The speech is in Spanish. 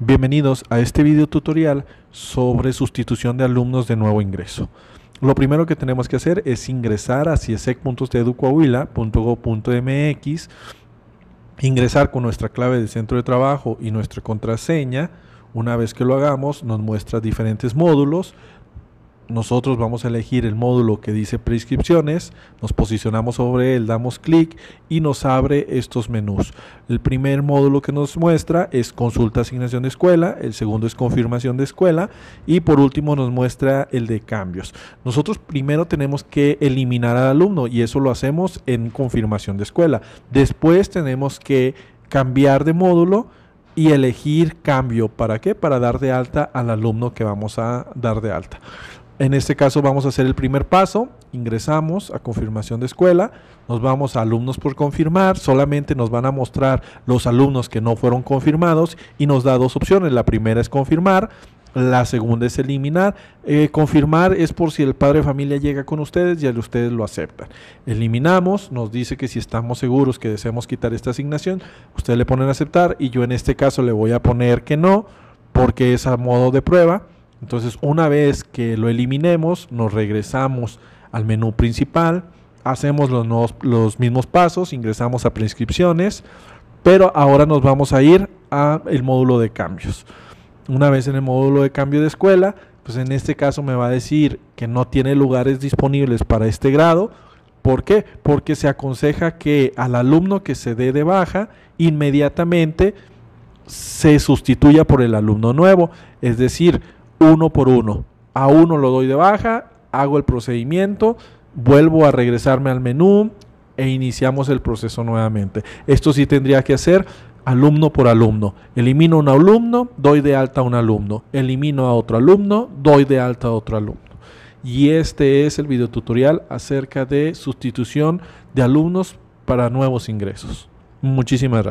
Bienvenidos a este video tutorial sobre sustitución de alumnos de nuevo ingreso. Lo primero que tenemos que hacer es ingresar a ciesec.teducoahuila.gov.mx, ingresar con nuestra clave de centro de trabajo y nuestra contraseña. Una vez que lo hagamos, nos muestra diferentes módulos nosotros vamos a elegir el módulo que dice prescripciones, nos posicionamos sobre él, damos clic y nos abre estos menús. El primer módulo que nos muestra es consulta asignación de escuela, el segundo es confirmación de escuela y por último nos muestra el de cambios. Nosotros primero tenemos que eliminar al alumno y eso lo hacemos en confirmación de escuela. Después tenemos que cambiar de módulo y elegir cambio. ¿Para qué? Para dar de alta al alumno que vamos a dar de alta. En este caso vamos a hacer el primer paso, ingresamos a confirmación de escuela, nos vamos a alumnos por confirmar, solamente nos van a mostrar los alumnos que no fueron confirmados y nos da dos opciones, la primera es confirmar, la segunda es eliminar. Eh, confirmar es por si el padre de familia llega con ustedes y ustedes lo aceptan. Eliminamos, nos dice que si estamos seguros que deseamos quitar esta asignación, ustedes le ponen aceptar y yo en este caso le voy a poner que no porque es a modo de prueba entonces, una vez que lo eliminemos, nos regresamos al menú principal, hacemos los, mismos pasos, ingresamos a prescripciones, pero ahora nos vamos a ir al módulo de cambios. Una vez en el módulo de cambio de escuela, pues en este caso me va a decir que no tiene lugares disponibles para este grado. ¿Por qué? Porque se aconseja que al alumno que se dé de baja, inmediatamente se sustituya por el alumno nuevo. Es decir, uno por uno. A uno lo doy de baja, hago el procedimiento, vuelvo a regresarme al menú e iniciamos el proceso nuevamente. Esto sí tendría que hacer alumno por alumno. Elimino un alumno, doy de alta a un alumno. Elimino a otro alumno, doy de alta a otro alumno. Y este es el tutorial acerca de sustitución de alumnos para nuevos ingresos. Muchísimas gracias.